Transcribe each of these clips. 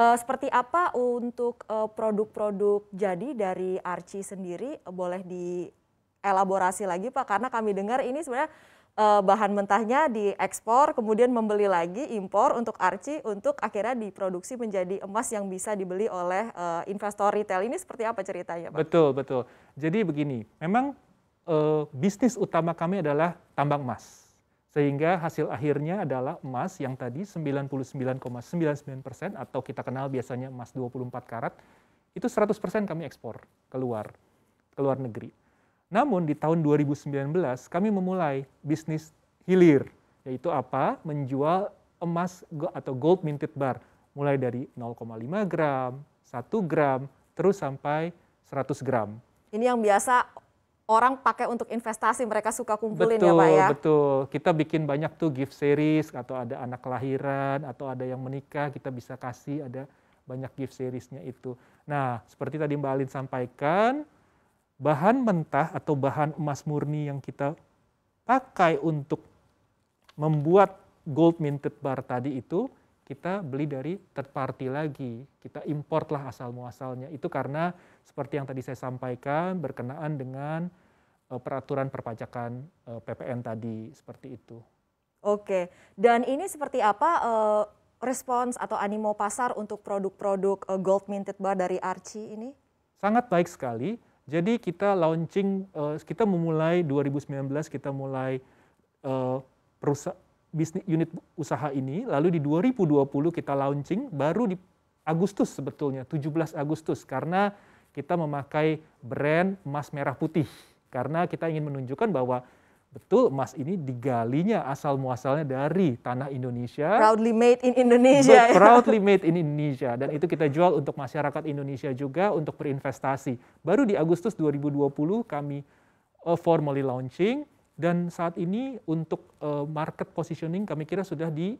Uh, seperti apa untuk eh, produk-produk uh, jadi dari Archie sendiri uh, boleh dielaborasi lagi Pak karena kami dengar ini sebenarnya uh, bahan mentahnya diekspor kemudian membeli lagi impor untuk Archie untuk akhirnya diproduksi menjadi emas yang bisa dibeli oleh uh, investor retail ini seperti apa ceritanya Pak? Betul betul. Jadi begini, memang uh, bisnis utama kami adalah tambang emas sehingga hasil akhirnya adalah emas yang tadi 99,99% persen atau kita kenal biasanya emas 24 karat, itu 100% kami ekspor keluar, ke luar negeri. Namun di tahun 2019 kami memulai bisnis hilir, yaitu apa? Menjual emas atau gold minted bar, mulai dari 0,5 gram, 1 gram, terus sampai 100 gram. Ini yang biasa orang pakai untuk investasi mereka suka kumpulin betul, ya Pak ya. Betul, kita bikin banyak tuh gift series atau ada anak kelahiran atau ada yang menikah kita bisa kasih ada banyak gift seriesnya itu. Nah seperti tadi Mbak Alin sampaikan bahan mentah atau bahan emas murni yang kita pakai untuk membuat gold minted bar tadi itu kita beli dari third party lagi, kita import lah asal muasalnya. Itu karena seperti yang tadi saya sampaikan berkenaan dengan e, peraturan perpajakan e, PPN tadi seperti itu. Oke, dan ini seperti apa e, respons atau animo pasar untuk produk-produk gold minted bar dari Archie ini? Sangat baik sekali. Jadi kita launching, kita memulai 2019 kita mulai uh, bisnis unit usaha ini, lalu di 2020 kita launching baru di Agustus sebetulnya, 17 Agustus karena kita memakai brand emas merah putih karena kita ingin menunjukkan bahwa betul emas ini digalinya asal muasalnya dari tanah Indonesia. Proudly made in Indonesia. Ya. Proudly made in Indonesia dan itu kita jual untuk masyarakat Indonesia juga untuk berinvestasi. Baru di Agustus 2020 kami eh, formally launching dan saat ini untuk eh, market positioning kami kira sudah di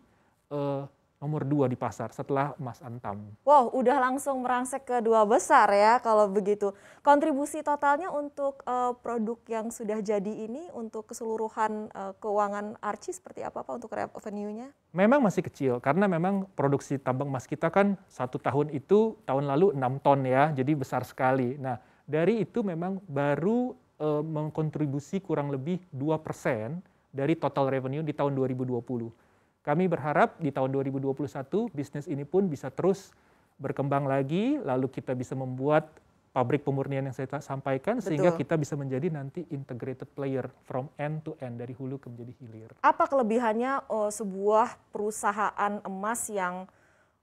eh, nomor dua di pasar setelah emas antam. Wow, udah langsung merangsek ke dua besar ya kalau begitu. Kontribusi totalnya untuk uh, produk yang sudah jadi ini untuk keseluruhan uh, keuangan Archie seperti apa Pak untuk revenue-nya? Memang masih kecil karena memang produksi tambang emas kita kan satu tahun itu tahun lalu enam ton ya, jadi besar sekali. Nah dari itu memang baru uh, mengkontribusi kurang lebih 2% dari total revenue di tahun 2020. Kami berharap di tahun 2021 bisnis ini pun bisa terus berkembang lagi, lalu kita bisa membuat pabrik pemurnian yang saya sampaikan Betul. sehingga kita bisa menjadi nanti integrated player from end to end dari hulu ke menjadi hilir. Apa kelebihannya uh, sebuah perusahaan emas yang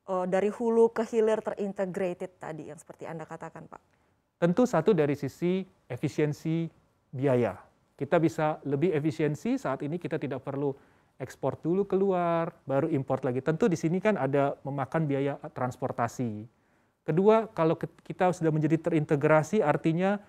uh, dari hulu ke hilir terintegrated tadi yang seperti Anda katakan, Pak? Tentu satu dari sisi efisiensi biaya. Kita bisa lebih efisiensi saat ini kita tidak perlu ekspor dulu keluar, baru import lagi. Tentu di sini kan ada memakan biaya transportasi. Kedua, kalau kita sudah menjadi terintegrasi artinya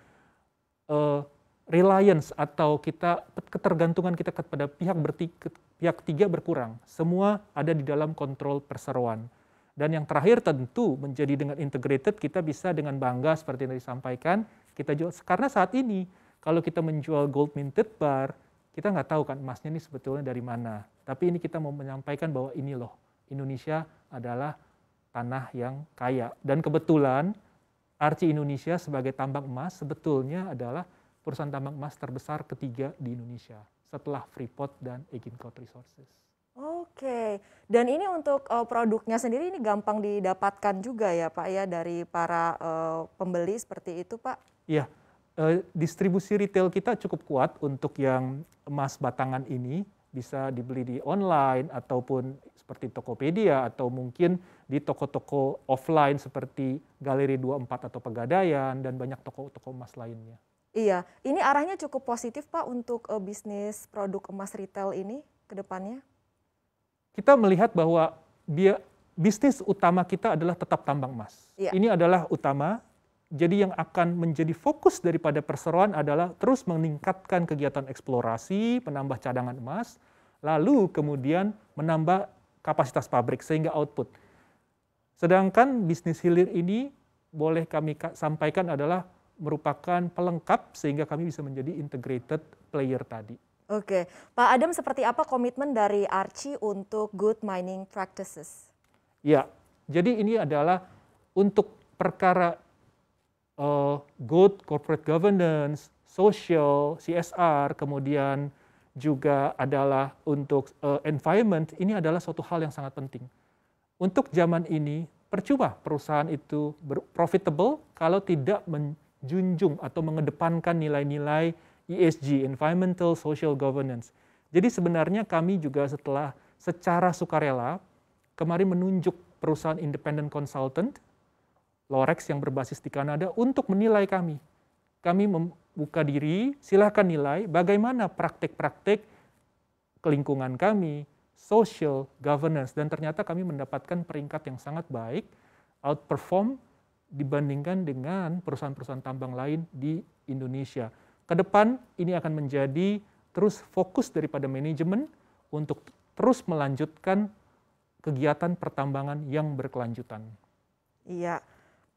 uh, reliance atau kita ketergantungan kita kepada pihak berti, pihak tiga berkurang. Semua ada di dalam kontrol perseroan. Dan yang terakhir tentu menjadi dengan integrated kita bisa dengan bangga seperti yang disampaikan kita jual karena saat ini kalau kita menjual gold minted bar kita nggak tahu kan emasnya ini sebetulnya dari mana. Tapi ini kita mau menyampaikan bahwa ini loh Indonesia adalah tanah yang kaya dan kebetulan Arci Indonesia sebagai tambang emas sebetulnya adalah perusahaan tambang emas terbesar ketiga di Indonesia setelah Freeport dan Eginkot Resources. Oke, dan ini untuk uh, produknya sendiri ini gampang didapatkan juga ya Pak ya dari para uh, pembeli seperti itu Pak? Iya, uh, distribusi retail kita cukup kuat untuk yang emas batangan ini bisa dibeli di online ataupun seperti Tokopedia atau mungkin di toko-toko offline seperti Galeri 24 atau Pegadaian dan banyak toko-toko emas lainnya. Iya, ini arahnya cukup positif Pak untuk uh, bisnis produk emas retail ini ke depannya? kita melihat bahwa dia bisnis utama kita adalah tetap tambang emas. Ya. Ini adalah utama. Jadi yang akan menjadi fokus daripada perseroan adalah terus meningkatkan kegiatan eksplorasi, menambah cadangan emas, lalu kemudian menambah kapasitas pabrik sehingga output. Sedangkan bisnis hilir ini boleh kami sampaikan adalah merupakan pelengkap sehingga kami bisa menjadi integrated player tadi. Oke, Pak Adam seperti apa komitmen dari Archie untuk good mining practices? Ya, jadi ini adalah untuk perkara uh, good corporate governance, social, CSR, kemudian juga adalah untuk uh, environment, ini adalah suatu hal yang sangat penting. Untuk zaman ini, percuma perusahaan itu profitable kalau tidak menjunjung atau mengedepankan nilai-nilai ESG, Environmental Social Governance. Jadi sebenarnya kami juga setelah secara sukarela kemarin menunjuk perusahaan independent consultant, Lorex yang berbasis di Kanada, untuk menilai kami. Kami membuka diri, silahkan nilai bagaimana praktik-praktik kelingkungan kami, social governance, dan ternyata kami mendapatkan peringkat yang sangat baik, outperform dibandingkan dengan perusahaan-perusahaan tambang lain di Indonesia. Ke depan ini akan menjadi terus fokus daripada manajemen untuk terus melanjutkan kegiatan pertambangan yang berkelanjutan. Iya.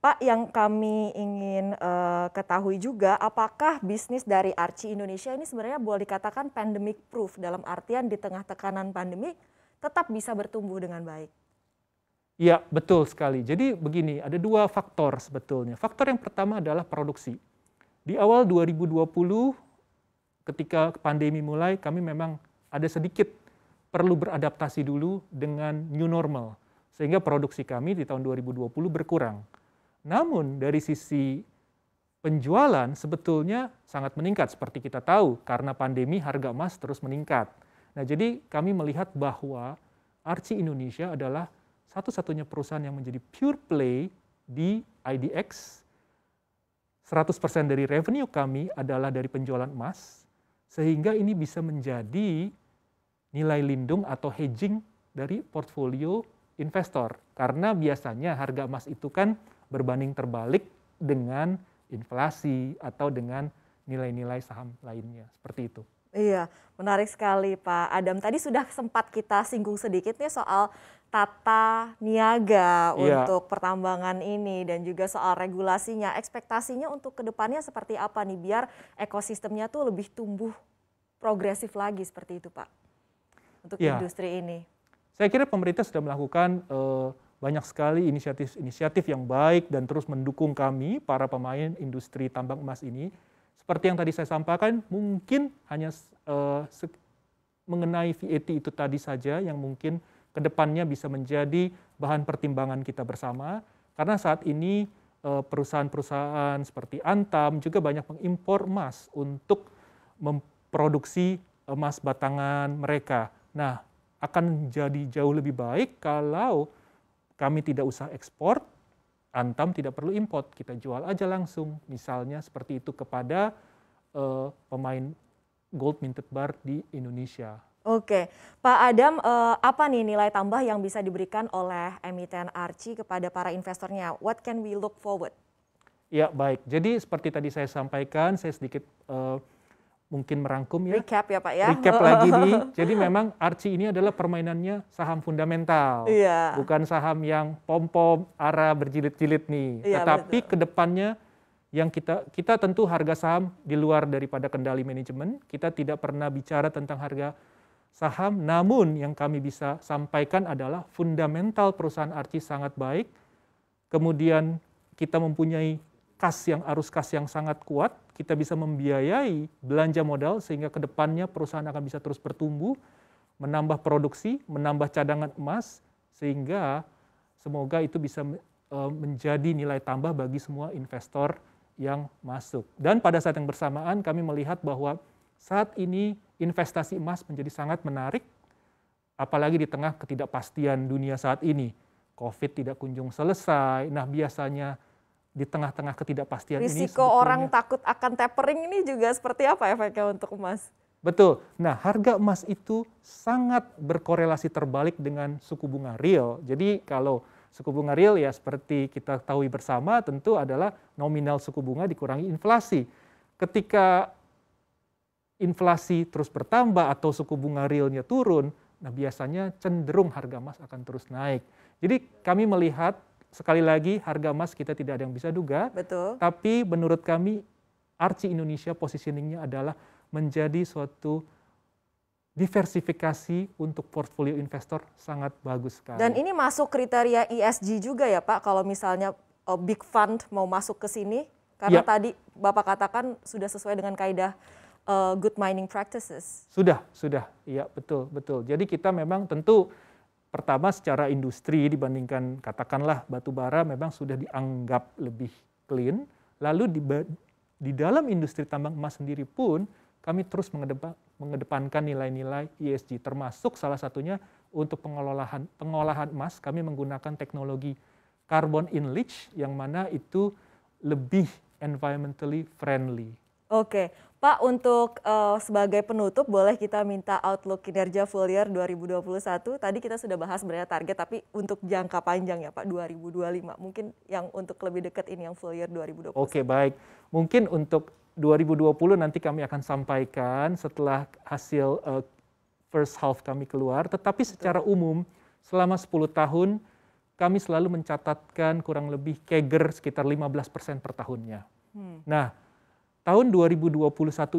Pak, yang kami ingin uh, ketahui juga, apakah bisnis dari Arci Indonesia ini sebenarnya boleh dikatakan pandemic proof dalam artian di tengah tekanan pandemi tetap bisa bertumbuh dengan baik? Iya, betul sekali. Jadi begini, ada dua faktor sebetulnya. Faktor yang pertama adalah produksi. Di awal 2020 ketika pandemi mulai kami memang ada sedikit perlu beradaptasi dulu dengan new normal sehingga produksi kami di tahun 2020 berkurang. Namun dari sisi penjualan sebetulnya sangat meningkat seperti kita tahu karena pandemi harga emas terus meningkat. Nah, jadi kami melihat bahwa Archie Indonesia adalah satu-satunya perusahaan yang menjadi pure play di IDX 100% dari revenue kami adalah dari penjualan emas, sehingga ini bisa menjadi nilai lindung atau hedging dari portfolio investor. Karena biasanya harga emas itu kan berbanding terbalik dengan inflasi atau dengan nilai-nilai saham lainnya, seperti itu. Iya, menarik sekali Pak Adam. Tadi sudah sempat kita singgung sedikit nih soal tata niaga yeah. untuk pertambangan ini dan juga soal regulasinya. Ekspektasinya untuk kedepannya seperti apa nih biar ekosistemnya tuh lebih tumbuh progresif lagi seperti itu Pak untuk yeah. industri ini. Saya kira pemerintah sudah melakukan uh, banyak sekali inisiatif-inisiatif yang baik dan terus mendukung kami para pemain industri tambang emas ini. Seperti yang tadi saya sampaikan, mungkin hanya uh, mengenai VAT itu tadi saja yang mungkin kedepannya bisa menjadi bahan pertimbangan kita bersama, karena saat ini eh, perusahaan-perusahaan seperti Antam juga banyak mengimpor emas untuk memproduksi emas batangan mereka. Nah, akan jadi jauh lebih baik kalau kami tidak usah ekspor, Antam tidak perlu import, kita jual aja langsung. Misalnya seperti itu kepada uh, pemain gold minted bar di Indonesia. Oke, Pak Adam, eh, apa nih nilai tambah yang bisa diberikan oleh emiten Arci kepada para investornya? What can we look forward? Ya baik, jadi seperti tadi saya sampaikan, saya sedikit uh, mungkin merangkum ya. Recap ya Pak ya. Recap lagi nih. Jadi memang Arci ini adalah permainannya saham fundamental. Iya. Bukan saham yang pom-pom, arah berjilid-jilid nih. Iya, Tetapi betul. kedepannya yang kita kita tentu harga saham di luar daripada kendali manajemen. Kita tidak pernah bicara tentang harga saham. Namun yang kami bisa sampaikan adalah fundamental perusahaan Archie sangat baik. Kemudian kita mempunyai kas yang arus kas yang sangat kuat, kita bisa membiayai belanja modal sehingga ke depannya perusahaan akan bisa terus bertumbuh, menambah produksi, menambah cadangan emas sehingga semoga itu bisa e, menjadi nilai tambah bagi semua investor yang masuk. Dan pada saat yang bersamaan kami melihat bahwa saat ini investasi emas menjadi sangat menarik, apalagi di tengah ketidakpastian dunia saat ini. COVID tidak kunjung selesai. Nah biasanya di tengah-tengah ketidakpastian Risiko ini. Risiko orang takut akan tapering ini juga seperti apa efeknya untuk emas? Betul. Nah, harga emas itu sangat berkorelasi terbalik dengan suku bunga real. Jadi kalau suku bunga real ya seperti kita ketahui bersama tentu adalah nominal suku bunga dikurangi inflasi. Ketika inflasi terus bertambah atau suku bunga realnya turun, nah biasanya cenderung harga emas akan terus naik. Jadi kami melihat sekali lagi harga emas kita tidak ada yang bisa duga, Betul. tapi menurut kami Arci Indonesia positioningnya adalah menjadi suatu diversifikasi untuk portfolio investor sangat bagus sekali. Dan ini masuk kriteria ESG juga ya Pak, kalau misalnya eh, big fund mau masuk ke sini, karena ya. tadi Bapak katakan sudah sesuai dengan kaedah uh, good mining practices? Sudah, sudah. Iya, betul, betul. Jadi kita memang tentu pertama secara industri dibandingkan katakanlah batu bara memang sudah dianggap lebih clean. Lalu di, di dalam industri tambang emas sendiri pun kami terus mengedepankan nilai-nilai ESG termasuk salah satunya untuk pengolahan pengolahan emas kami menggunakan teknologi carbon in leach yang mana itu lebih environmentally friendly. Oke, Pak, untuk uh, sebagai penutup boleh kita minta outlook kinerja full year 2021. Tadi kita sudah bahas sebenarnya target tapi untuk jangka panjang ya Pak 2025. Mungkin yang untuk lebih dekat ini yang full year 2020. Oke, baik. Mungkin untuk 2020 nanti kami akan sampaikan setelah hasil uh, first half kami keluar, tetapi Betul. secara umum selama 10 tahun kami selalu mencatatkan kurang lebih keger sekitar 15% per tahunnya. Hmm. Nah, Tahun 2021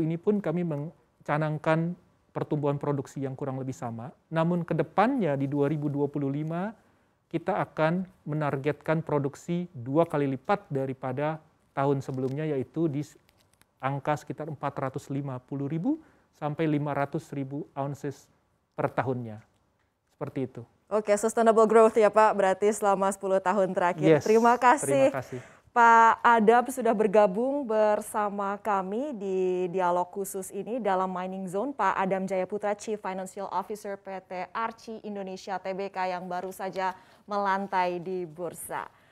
ini pun kami mencanangkan pertumbuhan produksi yang kurang lebih sama. Namun ke depannya di 2025 kita akan menargetkan produksi dua kali lipat daripada tahun sebelumnya yaitu di angka sekitar 450 ribu sampai 500 ribu ounces per tahunnya. Seperti itu. Oke, sustainable growth ya Pak, berarti selama 10 tahun terakhir. Yes, terima kasih. Terima kasih. Pak Adam sudah bergabung bersama kami di dialog khusus ini dalam Mining Zone. Pak Adam Jayaputra, Chief Financial Officer PT Archie Indonesia Tbk yang baru saja melantai di bursa.